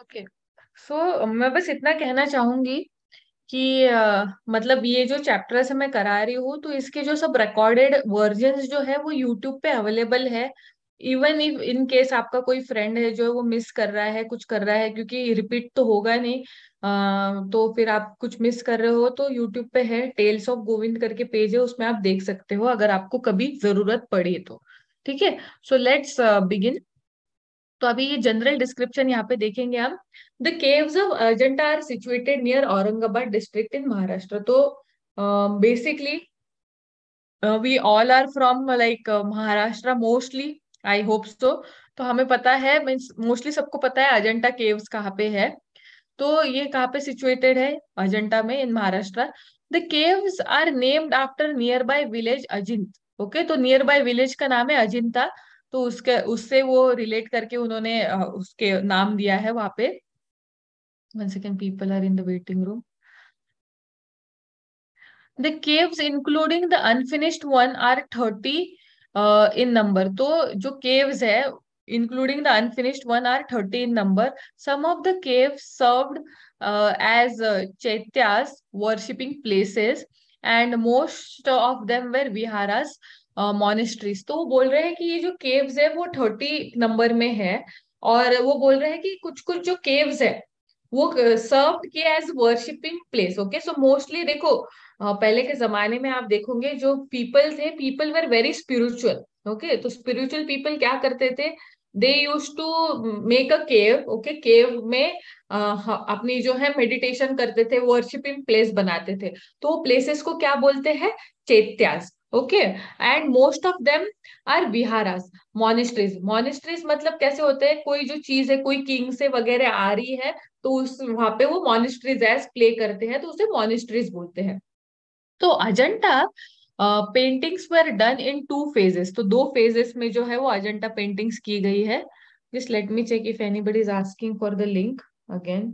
Okay so मैं बस इतना कहना चाहूंगी कि मतलब ये जो चैप्टर से मैं करा रही हूँ तो इसके जो सब रिकॉर्डेड वर्जन जो है वो यूट्यूब पे अवेलेबल है इवन इफ इन केस आपका कोई फ्रेंड है जो है वो मिस कर रहा है कुछ कर रहा है क्योंकि रिपीट तो होगा नहीं आ, तो फिर आप कुछ मिस कर रहे हो तो यूट्यूब पे है टेल्स ऑफ गोविंद करके पेज है उसमें आप देख सकते हो अगर आपको कभी जरूरत पड़ी तो ठीक है सो लेट्स बिगिन तो अभी ये जनरल डिस्क्रिप्शन यहाँ पे देखेंगे हम the caves of Ajanta are situated near Aurangabad district in Maharashtra तो basically we all are from like Maharashtra mostly I hope so तो हमें पता है मीन्स मोस्टली सबको पता है अजंटा केव्स कहाँ पे है तो ये कहाँ पे सिचुएटेड है अजंटा में in Maharashtra the caves are named after nearby village Ajintha okay तो नियर बाय विलेज का नाम है अजिंता तो उसके उससे वो रिलेट करके उन्होंने उसके नाम दिया है वहां पे one second people are in the waiting room the caves including the unfinished one are thirty in number तो जो केव्स है including the unfinished one are thirty in number some of the cave served as chaityas worshipping places and most of them were viharas monasteries तो वो बोल रहे हैं कि ये जो केव्स है वो थर्टी नंबर में है और वो बोल रहे हैं कि कुछ कुछ जो केव्स है वो सर्व के as worshipping place okay so mostly देखो पहले के जमाने में आप देखोगे जो पीपल थे people were very spiritual okay तो स्पिरिचुअल पीपल क्या करते थे they use to make a cave okay cave में आ, अपनी जो है मेडिटेशन करते थे वर्शिपिंग प्लेस बनाते थे तो वो प्लेसेस को क्या बोलते हैं chaityas okay and most of them are viharas monasteries monasteries मतलब कैसे होते हैं कोई जो चीज है कोई किंग से वगैरह आ रही है तो उस वहां पे वो मोनिस्ट्रीज एज प्ले करते हैं तो उसे मोनिस्ट्रीज बोलते हैं तो Ajanta paintings were done in two phases तो दो फेजेस में जो है वो अजंटा पेंटिंग्स की गई है just let me check if anybody is asking for the link again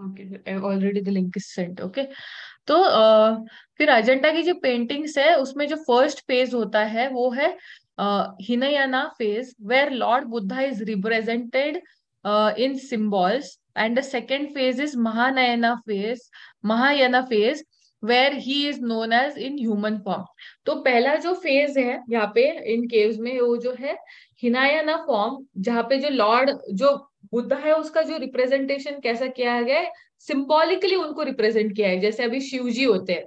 okay already the link is sent okay तो फिर अजंटा की जो पेंटिंग्स है उसमें जो फर्स्ट फेज होता है वो है Hinayana phase where Lord Buddha is represented in symbols and the second phase is Mahayana phase Mahayana phase where he is known as in human form तो पहला जो फेज है यहाँ पे इन केव्स में वो जो है हिनायाना फॉर्म जहाँ पे जो लॉर्ड जो बुद्ध है उसका जो रिप्रेजेंटेशन कैसा किया गया है सिंबॉलिकली उनको रिप्रेजेंट किया है जैसे अभी शिवजी होते हैं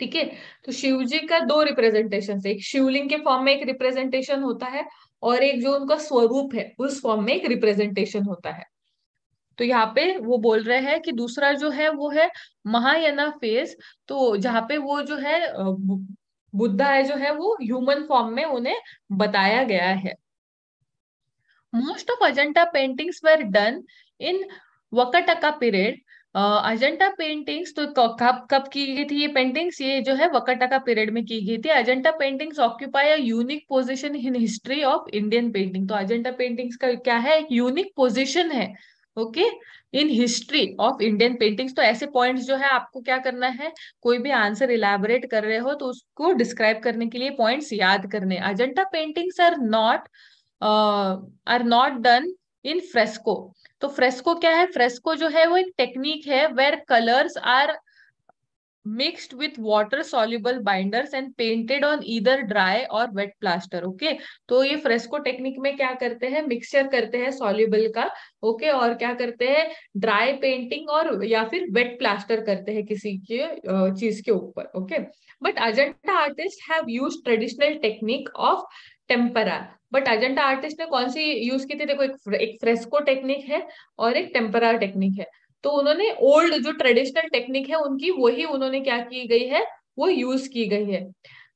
ठीक है तो शिवजी का दो रिप्रेजेंटेशन एक शिवलिंग के फॉर्म में एक रिप्रेजेंटेशन होता है और एक जो उनका स्वरूप है उस फॉर्म में एक रिप्रेजेंटेशन होता है तो यहाँ पे वो बोल रहे हैं कि दूसरा जो है वो है महायना फेज तो जहाँ पे वो जो है बुद्धा है जो है वो ह्यूमन फॉर्म में उन्हें बताया गया है Most of Ajanta paintings were done in Wakataka period. Ajanta uh, paintings तो कब कब की गई थी ये पेंटिंग्स ये जो है wakataka पीरियड में की गई थी Ajanta paintings occupy a unique position in history of Indian painting तो ajanta पेंटिंग्स का क्या है ek यूनिक position है okay in history of Indian paintings तो ऐसे पॉइंट्स जो है आपको क्या करना है कोई भी आंसर इलेबोरेट कर रहे हो तो उसको डिस्क्राइब करने के लिए पॉइंट्स याद करने Ajanta paintings are not are not done in fresco तो फ्रेस्को क्या है फ्रेस्को जो है वो एक टेक्निक है where colours are mixed with water soluble binders and painted on either dry और वेट प्लास्टर ओके तो ये फ्रेस्को टेक्निक में क्या करते हैं मिक्सचर करते हैं सॉल्यूबल का ओके okay? और क्या करते हैं ड्राई पेंटिंग और या फिर वेट प्लास्टर करते हैं किसी के चीज के ऊपर okay but Ajanta artist have use traditional technique of tempera but Ajanta artist ने कौन सी यूज की थी देखो एक, एक फ्रेस्को टेक्निक है और एक टेम्परा टेक्निक है तो उन्होंने ओल्ड जो ट्रेडिशनल टेक्निक है उनकी वही उन्होंने क्या की गई है वो यूज की गई है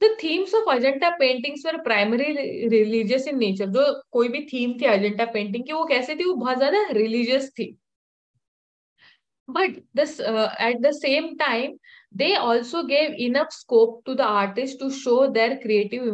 the themes of Ajanta paintings were primary religious in nature जो कोई भी थीम थी अजंटा पेंटिंग की वो कैसे थी वो बहुत ज्यादा रिलीजियस थी but this at the same time they also gave enough scope to the artist to show show creative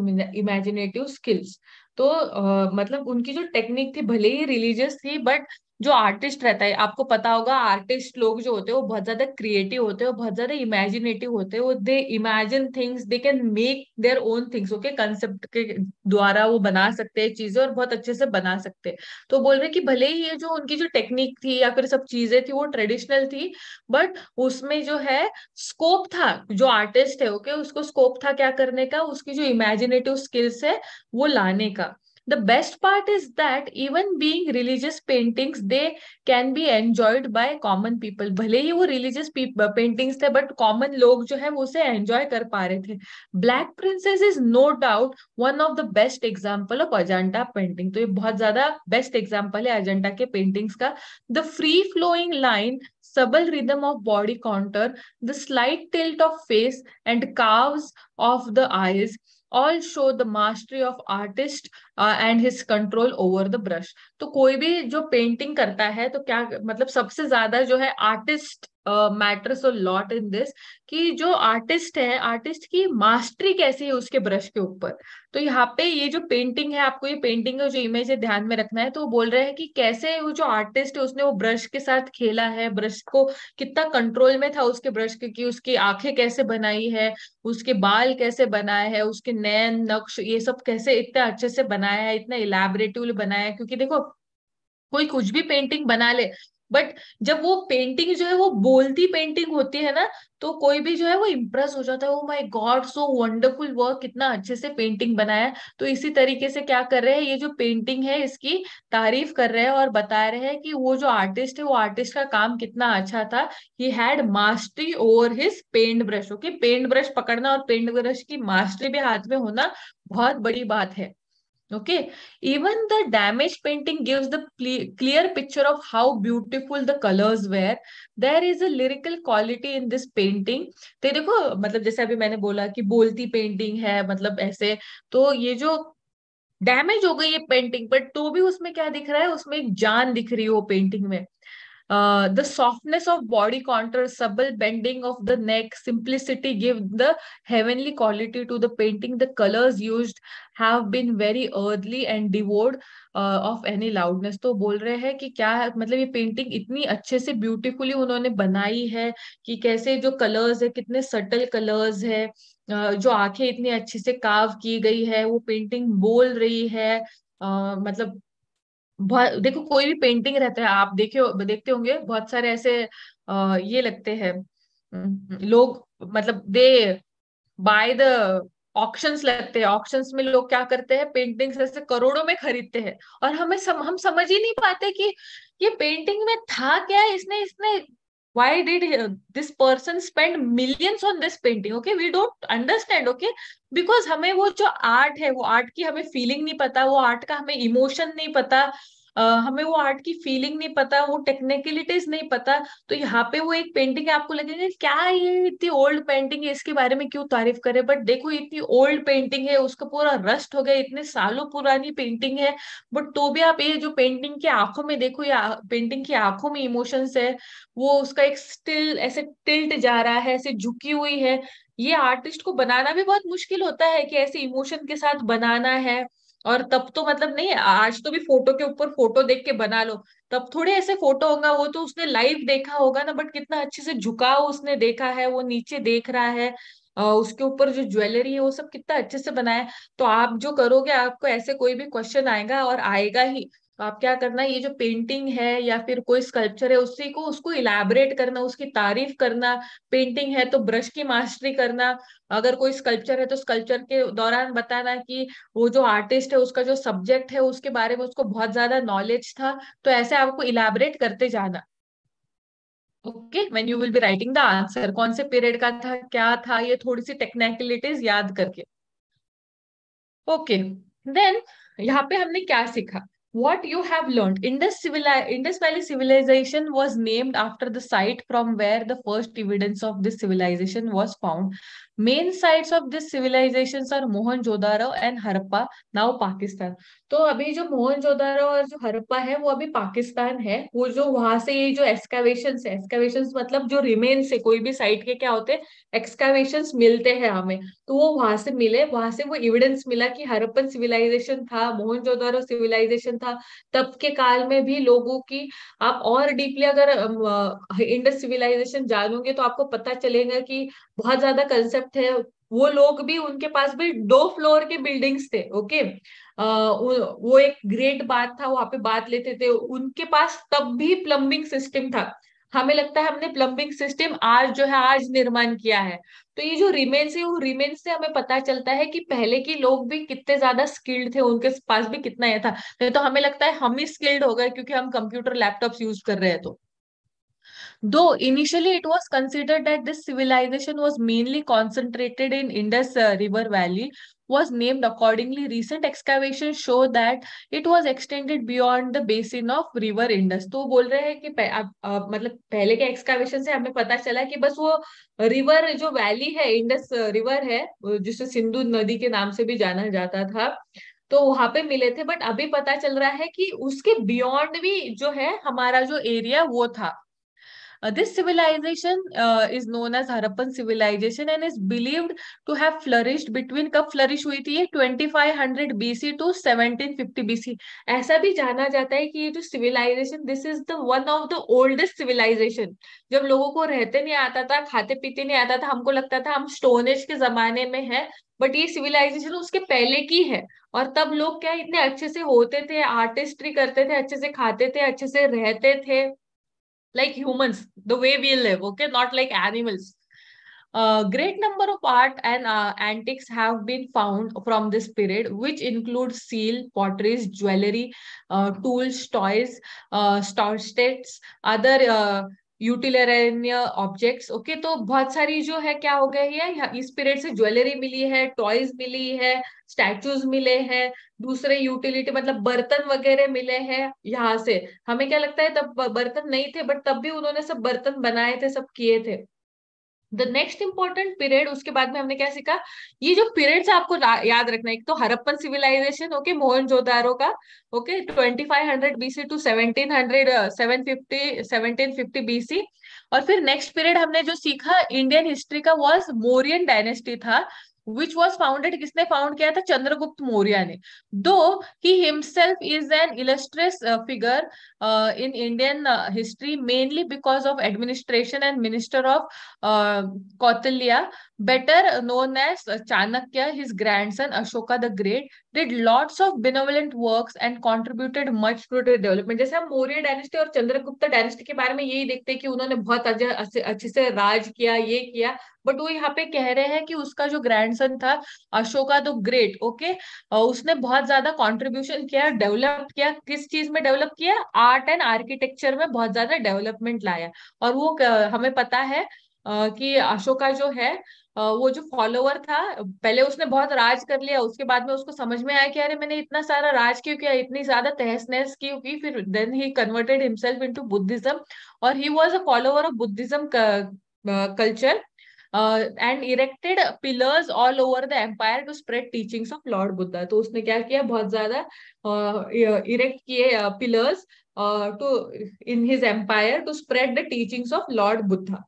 imaginative skills तो आ, मतलब उनकी जो टेक्निक थी भले ही रिलीजियस थी बट जो आर्टिस्ट रहता है आपको पता होगा आर्टिस्ट लोग जो होते हैं वो बहुत ज्यादा क्रिएटिव होते हैं बहुत ज्यादा इमेजिनेटिव होते हैं वो they imagine things they can make their own things okay concept के द्वारा वो बना सकते हैं चीजें और बहुत अच्छे से बना सकते हैं तो बोल रहे कि भले ही ये जो उनकी जो टेक्निक थी या फिर सब चीजें थी वो ट्रेडिशनल थी बट उसमें जो है स्कोप था जो आर्टिस्ट है ओके okay, उसको स्कोप था क्या करने का उसकी जो इमेजिनेटिव स्किल्स है वो लाने का the best part is that even being religious paintings they can be enjoyed by common people भले ही वो religious uh, paintings थे but common लोग जो है वो उसे enjoy कर पा रहे थे black princess is no doubt one of the best example of Ajanta painting तो ये बहुत ज्यादा best example है Ajanta के paintings का the free flowing line subtle rhythm of body contour the slight tilt of face and curves of the eyes all show the mastery of artist and his control over the brush तो कोई भी जो painting करता है तो क्या मतलब सबसे ज्यादा जो है artist matters lot in this कि जो आर्टिस्ट है आर्टिस्ट की मास्टरी कैसी है उसके ब्रश के ऊपर तो यहाँ पे ये जो पेंटिंग है आपको ये पेंटिंग का जो इमेज है ध्यान में रखना है तो वो बोल रहे हैं कि कैसे वो जो आर्टिस्ट है उसने वो ब्रश के साथ खेला है ब्रश को कितना कंट्रोल में था उसके ब्रश के की उसकी आंखें कैसे बनाई है उसके बाल कैसे बनाए हैं उसके नैन नक्श ये सब कैसे इतना अच्छे से बनाया है इतना इलेबरेटिवली बनाया है क्योंकि देखो कोई कुछ भी पेंटिंग बना ले बट जब वो पेंटिंग जो है वो बोलती पेंटिंग होती है ना तो कोई भी जो है वो इम्प्रेस हो जाता है वो my God so wonderful work कितना अच्छे से पेंटिंग बनाया तो इसी तरीके से क्या कर रहे हैं ये जो पेंटिंग है इसकी तारीफ कर रहे हैं और बता रहे हैं कि वो जो आर्टिस्ट है वो आर्टिस्ट का काम कितना अच्छा था he had mastery over his paint brush okay paint brush पकड़ना और पेंट ब्रश की मास्टरी भी हाथ में होना बहुत बड़ी बात है okay even the damaged painting gives the clear picture of how beautiful the colors were there is a lyrical quality in this painting te dekho matlab jaisa abhi maine bola ki bolti painting hai matlab aise to ye jo damage हो गई ये painting but तो भी उसमें क्या दिख रहा है उसमें एक जान दिख रही है वो पेंटिंग में the softness of body contour subtle bending of the neck simplicity give the heavenly quality to the painting the colours use have been very earthly and डिवोर्ड ऑफ एनी लाउडनेस तो बोल रहे हैं कि क्या है? मतलब ये पेंटिंग इतनी अच्छे से ब्यूटिफुली उन्होंने बनाई है कि कैसे जो कलर्स है कितने सटल कलर्स है जो आंखें इतनी अच्छे से काव की गई है वो पेंटिंग बोल रही है Uh, मतलब बहुत देखो कोई भी पेंटिंग रहता है आप देखे देखते होंगे बहुत सारे ऐसे आ, ये लगते हैं हम्म, लोग मतलब दे बाय द ऑप्शंस लगते हैं ऑप्शंस में लोग क्या करते हैं पेंटिंग्स ऐसे करोड़ों में खरीदते हैं और हमें सम, हम समझ ही नहीं पाते कि ये पेंटिंग में था क्या इसने इसने why did he, this person spend millions on this painting okay we don't understand okay because हमें वो जो art है वो art की हमें feeling नहीं पता वो art का हमें emotion नहीं पता हमें वो आर्ट की फीलिंग नहीं पता वो टेक्निकलिटीज नहीं पता तो यहाँ पे वो एक पेंटिंग है आपको लगेगा क्या ये इतनी ओल्ड पेंटिंग है इसके बारे में क्यों तारीफ करें बट देखो इतनी ओल्ड पेंटिंग है उसका पूरा रस्ट हो गया इतने सालों पुरानी पेंटिंग है बट तो भी आप ये जो पेंटिंग की आंखों में देखो या पेंटिंग की आंखों में इमोशंस है वो उसका एक स्टिल ऐसे टिल्ट जा रहा है ऐसे झुकी हुई है ये आर्टिस्ट को बनाना भी बहुत मुश्किल होता है कि ऐसे इमोशन के साथ बनाना है और तब तो मतलब नहीं आज तो भी फोटो के ऊपर फोटो देख के बना लो तब थोड़े ऐसे फोटो होगा वो तो उसने लाइव देखा होगा ना बट कितना अच्छे से झुकाव उसने देखा है वो नीचे देख रहा है उसके ऊपर जो ज्वेलरी है वो सब कितना अच्छे से बनाया तो आप जो करोगे आपको ऐसे कोई भी क्वेश्चन आएगा और आएगा ही तो आप क्या करना ये जो पेंटिंग है या फिर कोई स्कल्पचर है उसी को उसको इलेबरेट करना उसकी तारीफ करना पेंटिंग है तो ब्रश की मास्टरी करना अगर कोई स्कल्पचर है तो स्कल्पचर के दौरान बताना कि वो जो आर्टिस्ट है उसका जो सब्जेक्ट है उसके बारे में उसको बहुत ज्यादा नॉलेज था तो ऐसे आपको इलाबरेट करते जाना okay when you will be writing the answer कौन से पीरियड का था क्या था ये थोड़ी सी टेक्निकलिटीज याद करके ओके okay. देन यहाँ पे हमने क्या सीखा what you have learned indus civili- indus valley civilization was named after the site from where the first evidence of this civilization was found main sites of this civilization are Mohenjo-daro and Harappa now Pakistan तो अभी जो मोहन जोदारो और जो हरप्पा है वो अभी पाकिस्तान है वो जो वहां से ये जो एक्सकावेशन है एक्सकावेशन मतलब जो रिमेन से कोई भी साइट के क्या होते हैं एक्सकावेशन मिलते हैं हमें तो वो वहां से मिले वहां से वो एविडेंस मिला कि हरप्पन सिविलाइजेशन था मोहन जोदारो सिविलाइजेशन था तब के काल में भी लोगों की आप और डीपली अगर इंडस सिविलाइजेशन जानोगे तो आपको पता चलेगा कि बहुत ज्यादा कंसेप्ट थे वो लोग भी उनके पास भी दो फ्लोर के बिल्डिंग्स थे ओके आ, वो एक ग्रेट बात था वहां पे बात लेते थे उनके पास तब भी प्लम्बिंग सिस्टम था हमें लगता है हमने प्लम्बिंग सिस्टम आज जो है आज निर्माण किया है तो ये जो रिमेन्स है वो रिमेन्स से हमें पता चलता है कि पहले के लोग भी कितने ज्यादा स्किल्ड थे उनके पास भी कितना यह था नहीं तो हमें लगता है हम ही स्किल्ड हो गए क्योंकि हम कंप्यूटर लैपटॉप यूज कर रहे हैं तो दो initially it was consider that this civilization was mainly concentrated in Indus river valley was named accordingly recent excavation show that it was extended beyond the basin of river indus तो बोल रहे हैं कि मतलब पहले के excavation से हमें पता चला कि बस वो रिवर जो वैली है इंडस रिवर uh, है जिसे सिंधु नदी के नाम से भी जाना जाता था तो वहां पे मिले थे बट अभी पता चल रहा है कि उसके बियॉन्ड भी जो है हमारा जो एरिया वो था Uh, this civilization uh, is known as Harappan civilization and is believed to have flourished between कब flourish हुई थी ये 2500 BC to 1750 BC ऐसा भी जाना जाता है कि ये जो civilization this is the one of the oldest civilization जब लोगों को रहते नहीं आता था खाते पीते नहीं आता था हमको लगता था हम age के जमाने में है बट ये सिविलाइजेशन उसके पहले की है और तब लोग क्या इतने अच्छे से होते थे आर्टिस्ट्री करते थे अच्छे से खाते थे अच्छे से रहते थे like humans, the way we live, okay, not like animals. A uh, great number of art and uh, antiques have been found from this period, which include seal, pottery, jewelry, uh, tools, toys, uh, star states, other uh, utilitarian objects okay तो बहुत सारी जो है क्या हो गई है इस पीरियड से ज्वेलरी मिली है टॉयज मिली है स्टैचूज मिले हैं दूसरे यूटिलिटी मतलब बर्तन वगैरह मिले हैं यहाँ से हमें क्या लगता है तब बर्तन नहीं थे बट तब भी उन्होंने सब बर्तन बनाए थे सब किए थे द नेक्स्ट इंपॉर्टेंट पीरियड उसके बाद में हमने क्या सीखा ये जो पीरियड्स आपको याद रखना एक तो हरप्पन सिविलाइजेशन ओके मोहन जोदारो का okay twenty five hundred BC to seventeen hundred seven fifty seventeen fifty BC और फिर नेक्स्ट पीरियड हमने जो सीखा इंडियन हिस्ट्री का वॉज मोरियन डायनेस्टी था which was founded किसने found किया था चंद्रगुप्त मौर्य ने though he himself is an illustrious uh, figure uh, in Indian uh, history mainly because of administration and minister of uh, Kautilya better known as Chanakya his grandson Ashoka the Great did lots of benevolent works and contributed much to the development जैसे हम Maurya dynasty और Chandragupta dynasty के बारे में यही देखते हैं कि उन्होंने बहुत अच्छे से राज किया ये किया बट वो यहाँ पे कह रहे हैं कि उसका जो ग्रैंडसन था अशोका द ग्रेट ओके उसने बहुत ज्यादा कंट्रीब्यूशन किया डेवलप किया किस चीज में डेवलप किया आर्ट एंड आर्किटेक्चर में बहुत ज्यादा डेवलपमेंट लाया और वो हमें पता है कि अशोका जो है वो जो फॉलोअर था पहले उसने बहुत राज कर लिया उसके बाद में उसको समझ में आया कि अरे मैंने इतना सारा राज क्यों किया इतनी ज्यादा तहस नहस की फिर then he converted himself into Buddhism और he was a follower of Buddhism culture and erected pillars all over the empire to spread teachings of Lord Buddha तो उसने क्या किया बहुत ज्यादा इरेक्ट किए pillars to in his empire to spread the teachings of Lord Buddha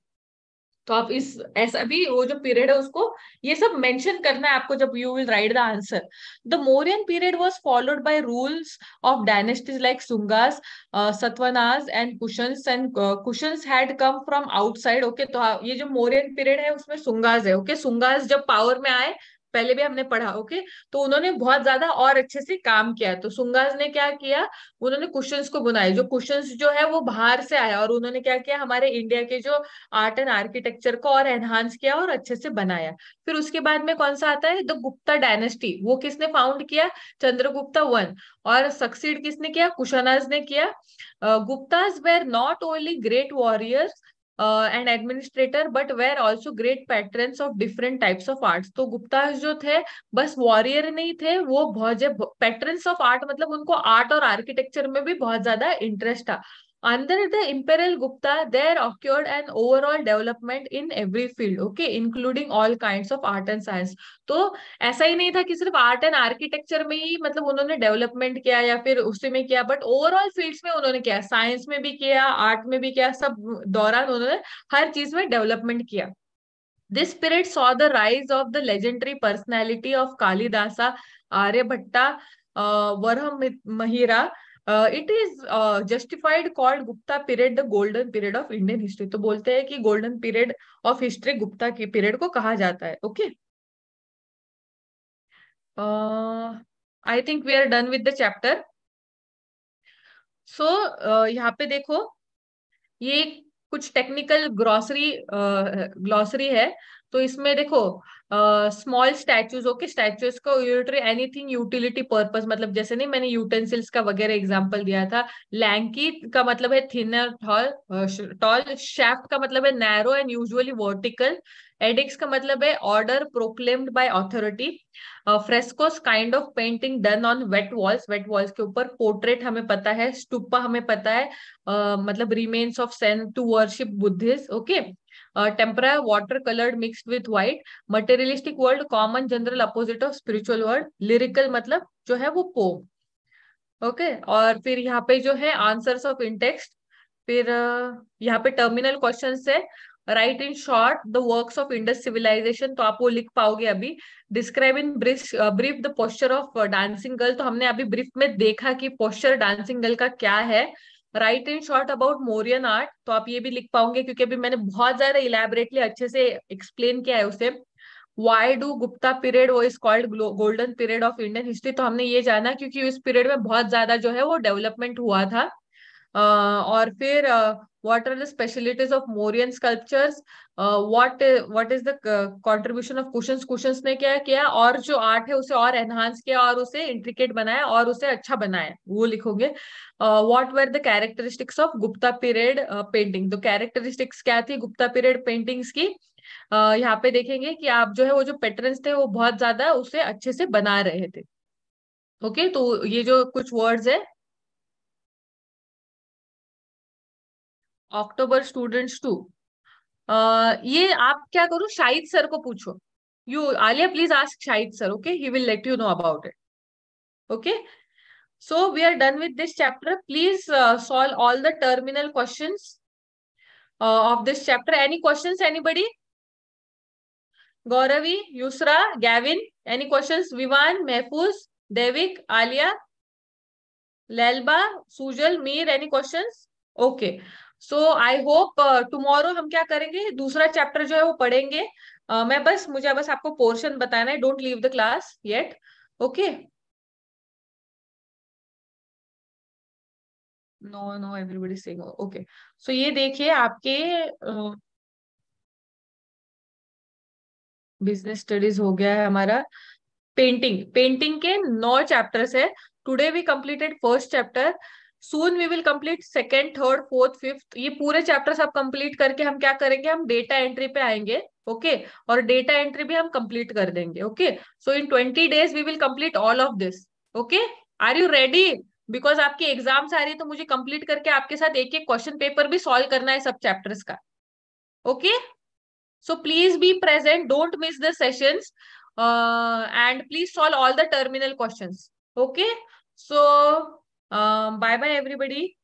तो आप इस ऐसा भी वो जो पीरियड है उसको ये सब मेंशन करना है आपको जब you will write the answer the Mauryan period was followed by rules of dynasties like Sungas Satavahanas and Kushans and Kushans had come from outside okay तो ये जो मोरियन पीरियड है उसमें सुंगास है ओके okay? सुंगास जब पावर में आए पहले भी हमने पढ़ा ओके तो उन्होंने बहुत ज्यादा और अच्छे से काम किया तो सुंगाज ने क्या किया उन्होंने क्वेश्चंस को बुनाए जो क्वेश्चंस जो है वो बाहर से आया और उन्होंने क्या किया हमारे इंडिया के जो आर्ट एंड आर्किटेक्चर को और एनहांस किया और अच्छे से बनाया फिर उसके बाद में कौन सा आता है द गुप्ता डायनेस्टी वो किसने फाउंड किया चंद्रगुप्ता वन और सक्सीड किसने किया कुशानाज ने किया Guptas were not only great warriors uh, and administrator but were also great patrons of different types of arts तो गुप्ता जो थे बस warrior नहीं थे वो बहुत patrons of art मतलब उनको art और architecture में भी बहुत ज्यादा interest था Under the Imperial Gupta, there occurred an overall development in every field, okay, including all kinds of art and science. तो ऐसा ही नहीं था कि सिर्फ art and architecture में ही मतलब उन्होंने development किया या फिर उसी में किया but overall fields में उन्होंने किया science में भी किया art में भी किया सब दौरान उन्होंने हर चीज में development किया This period saw the rise of the legendary personality of Kalidasa, Aryabhatta, uh, Varham Mahira, Uh, it is uh, justified called Gupta period the golden period of Indian history. तो बोलते हैं कि golden period of history Gupta के period को कहा जाता है okay I think we are done with the chapter so यहाँ पे देखो ये कुछ टेक्निकल ग्रॉसरी ग्लॉसरी है तो इसमें देखो स्मॉल स्टैचूज ओके स्टैचूज का यूटरी एनीथिंग यूटिलिटी पर्पज मतलब जैसे नहीं मैंने यूटेंसिल्स का वगैरह एग्जाम्पल दिया था लैंकी का मतलब है थिनर टॉल टॉल शैफ्ट का मतलब है narrow and usually vertical edicts का मतलब है order proclaimed by authority frescoes kind of painting done on wet walls wet walls के ऊपर पोर्ट्रेट हमें पता है स्टूपा हमें पता है uh, मतलब remains of saint to worship Buddhist okay uh, water coloured mixed with white materialistic world common general opposite of spiritual world lyrical मतलब जो है वो पोम ओके okay? और फिर यहाँ पे जो है आंसर ऑफ इंटेक्स्ट फिर यहाँ पे टर्मिनल क्वेश्चन है write in short the work of Indus civilization तो आप वो लिख पाओगे अभी describe in brief brief the posture of dancing girl तो हमने अभी ब्रीफ में देखा कि पोस्चर डांसिंग गर्ल का क्या है right and short about Mauryan art तो आप ये भी लिख पाओगे क्योंकि अभी मैंने बहुत ज्यादा इलेबरेटली अच्छे से एक्सप्लेन किया है उसे वाई डू गुप्ता पीरियड वो is called golden period of Indian history तो हमने ये जाना क्योंकि उस पीरियड में बहुत ज्यादा जो है वो डेवलपमेंट हुआ था Uh, और फिर what are the specialities of Mauryan sculptures? What uh, what is the contribution of question cushions? ने क्या किया और जो आर्ट है उसे और एनहांस किया और उसे इंट्रिकेट बनाया और उसे अच्छा बनाया वो लिखोगे what were the characteristics of Gupta period painting तो कैरेक्टरिस्टिक्स क्या थी गुप्ता पीरियड पेंटिंग्स की uh, यहाँ पे देखेंगे कि आप जो है वो जो पैटर्न थे वो बहुत ज्यादा उसे अच्छे से बना रहे थे ओके okay, तो ये जो कुछ वर्ड्स है अक्टूबर स्टूडेंट्स टू ये आप क्या करो शाहिद सर को पूछो you Alia please ask Shahid sir okay he will let you know about it okay so we are done with this chapter please solve all the terminal question of this chapter any question anybody Gauravi Yusra Gavin any question Vivaan Mahfooz Devik Alia Lelba Sujal Mir any question okay so I hope tomorrow हम क्या करेंगे दूसरा chapter जो है वो पढ़ेंगे uh, मैं बस मुझे बस आपको पोर्शन बताना है don't leave the class yet okay no no everybody sing okay so ये देखिए आपके uh, बिजनेस स्टडीज हो गया है हमारा पेंटिंग पेंटिंग के नौ चैप्टर्स है today we completed first chapter soon we will complete second third fourth fifth ये पूरे चैप्टर आप कम्प्लीट करके हम क्या करेंगे हम डेटा एंट्री पे आएंगे ओके okay? और डेटा एंट्री भी हम कम्प्लीट कर देंगे okay so in twenty days we will complete all of this okay are you ready because आपकी एग्जाम्स आ रही है तो मुझे कंप्लीट करके आपके साथ एक एक क्वेश्चन पेपर भी सॉल्व करना है सब चैप्टर्स का okay so please be present don't miss the session and please solve all the terminal question okay so Um, bye bye, everybody.